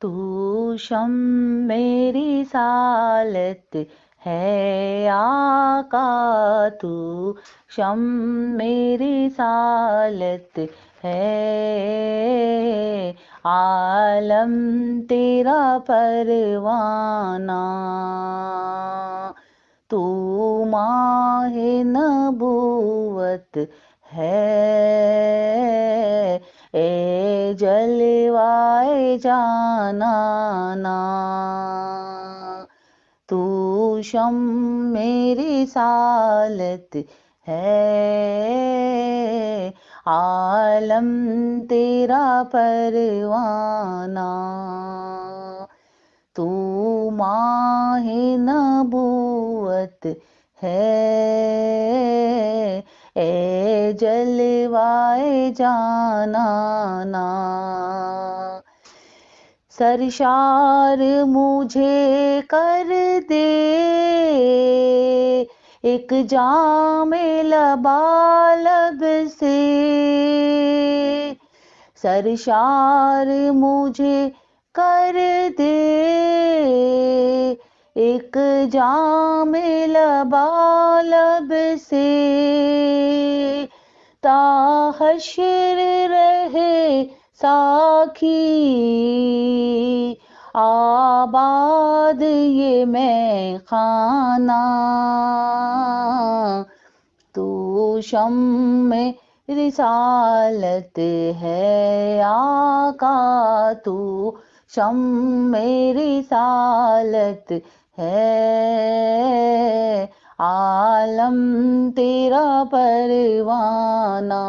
तू शम मेरी सालत है आका तू शम मेरी सालत है आलम तेरा परवाना तू माह नबूवत है ए जलवाए जाना तू शम मेरी सालत है आलम तेरा परवाना तू माह नबूवत है ए जलवाए जाना ना सरशार मुझे कर दे एक जाम लबालब से सरशार मुझे कर दे एक जाम लबालब से ताहशर रहे साखी आबाद ये मैं खाना तू तो शम में रिसालत है आका तू तो चम मेरी सालत है आलम तेरा परवाना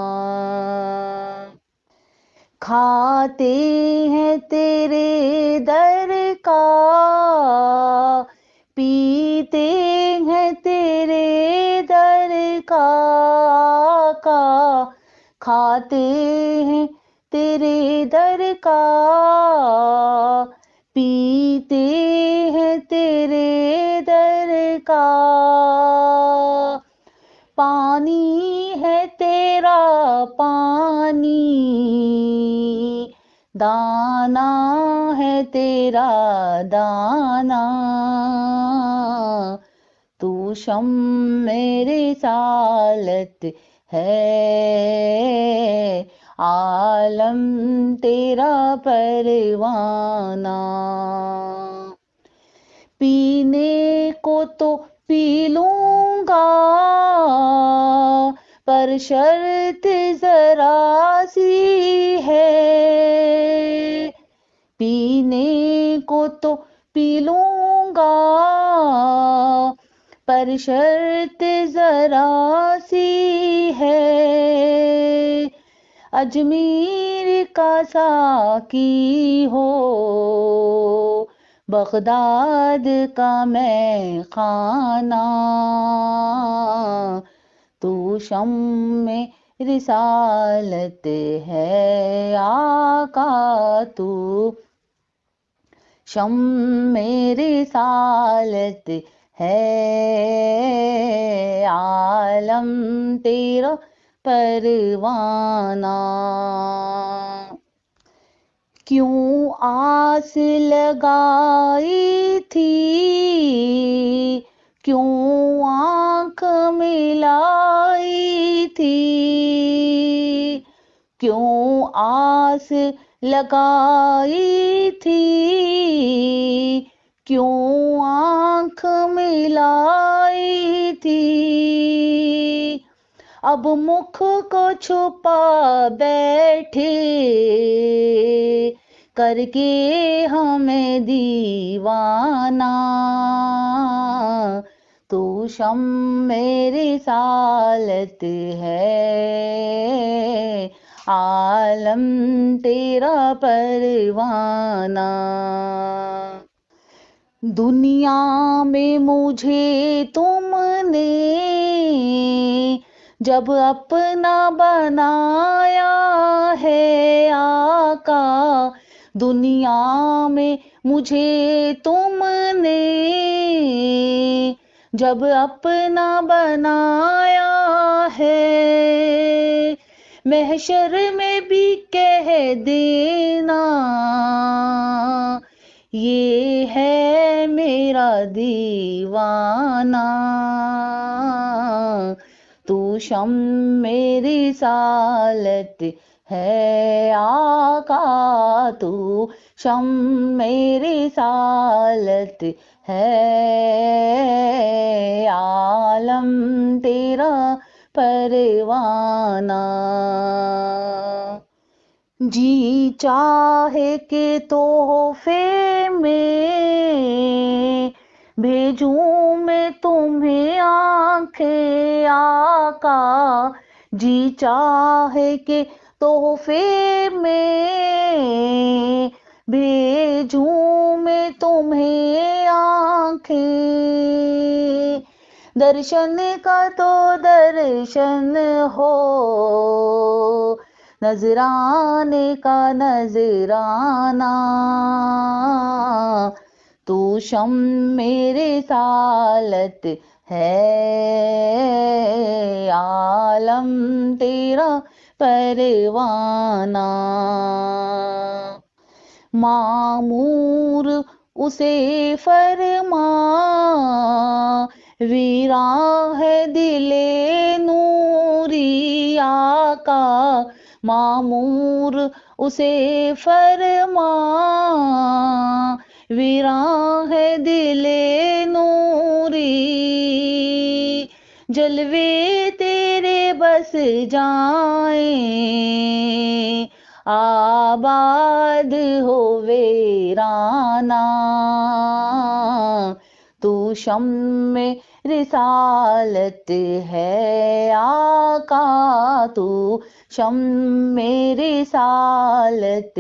खाते हैं तेरे दर का पीते हैं तेरे दर का, का खाते हैं तेरे दर का पीते हैं तेरे दर का पानी है तेरा पानी दाना है तेरा दाना तू शम मेरे सालत है आलम तेरा परवाना पीने को तो पी लूंगा पर शर्त जरा सी है पीने को तो पी लूंगा पर शर्त जरा सी है अजमेर का साकी हो बगदाद का मैं खाना तू शम में रिसालत है आका तू शम में रिसालत है आलम तेरा परवाना क्यों आस लगाई थी क्यों आंख मिलाई थी क्यों आस लगाई थी क्यों आंख मिलाई थी अब मुख को छुपा बैठे करके हमें दीवाना तू शम मेरी सालत है आलम तेरा परवाना दुनिया में मुझे तुमने जब अपना बनाया है आका दुनिया में मुझे तुमने जब अपना बनाया है महशर में भी कह देना ये है मेरा दीवाना तू शम मेरी सालत है आका तू शम मेरी सालत है आलम तेरा परवाना जी चाहे के तोहफे में भेजू मैं तुम्हें आंखें आका जी चाहे के तोहफे में भेजू मैं तुम्हें आंखें दर्शन का तो दर्शन हो नजराने का नजराना तू शम मेरे सालत है आलम तेरा परवाना मामूर उसे फरमा वीरा है दिले नूरिया का मामूर उसे फरमा विराह दिले नूरी जलवे तेरे बस जाए आबाद हो वेराना तू शम में रिसालत है आ का तू शम मेरी सालत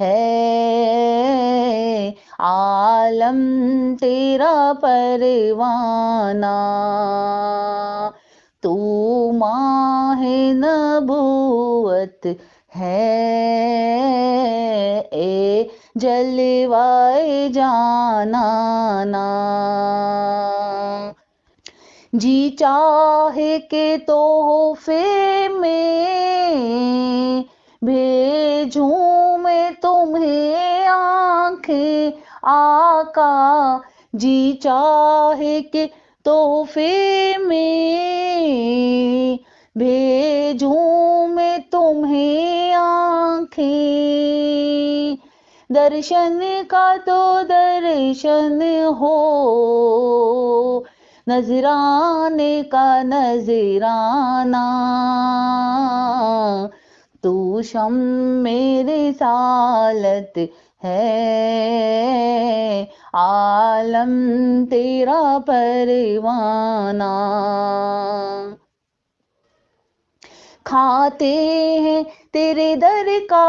है आलम तेरा परवाना तू माह नबूवत है ए जलवाए जाना ना जी चाहे के तोहफे में भेजू मैं तुम्हें आंखें आका जी चाहे के तोहफे में भेजू मैं तुम्हें आंखें दर्शन का तो दर्शन हो नजराने का नजराना तू शम मेरे सालत है आलम तेरा परवाना खाते हैं तेरे दर का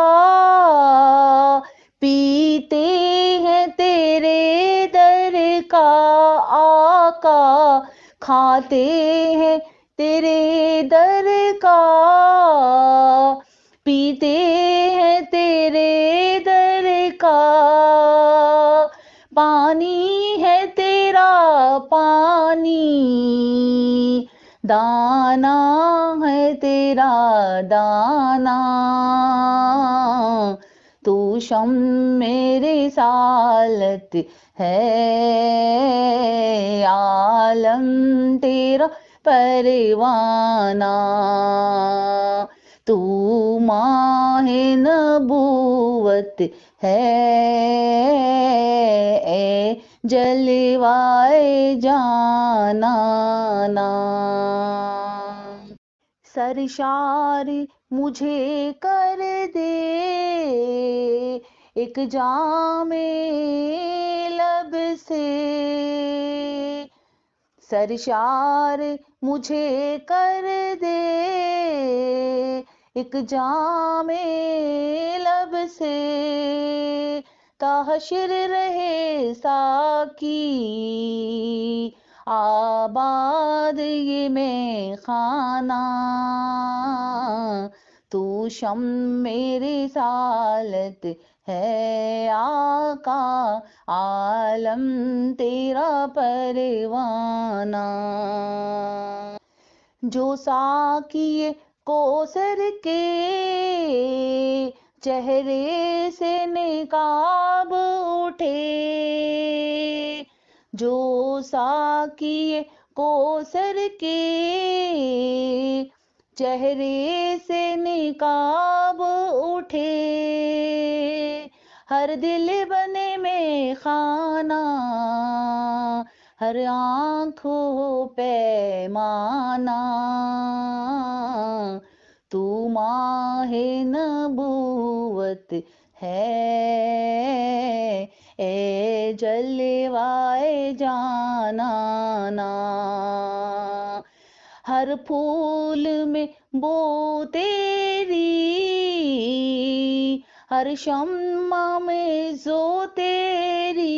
पीते हैं तेरे दर का आका खाते हैं तेरे दर का पीते हैं तेरे दर का पानी है तेरा पानी दाना है तेरा दाना शम मेरी सालत है आलम तेरा परवाना तू माह नबूवत है जलवाए जाना सरशार मुझे कर दे एक जामे लब से सरशार मुझे कर दे एक जामे लब से ताहशिर रहे साकी आबाद ये मैं खाना तू शम मेरी सालत है आका आलम तेरा परवाना जो साकी कोसर के चेहरे से निकाब उठे जो साकी कोसर के चेहरे से निकाब उठे हर दिल बने में खाना हर आंखों पे माना तू माह नबूवत है ए जलवाए जाना ना हर फूल में बो तेरी हर क्षमा में जो तेरी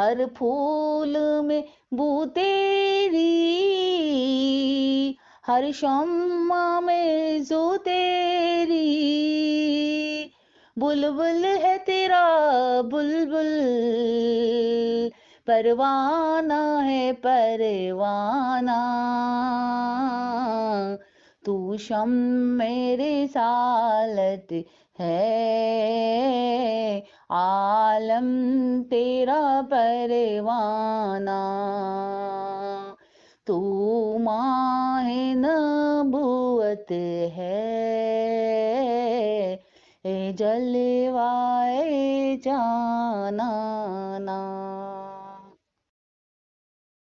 हर फूल में बू तेरी हर क्षमा में जो तेरी बुलबुल है तेरा बुलबुल परवाना है परवाना तू शम मेरे सालत है आलम तेरा परवाना तू माह नबूत है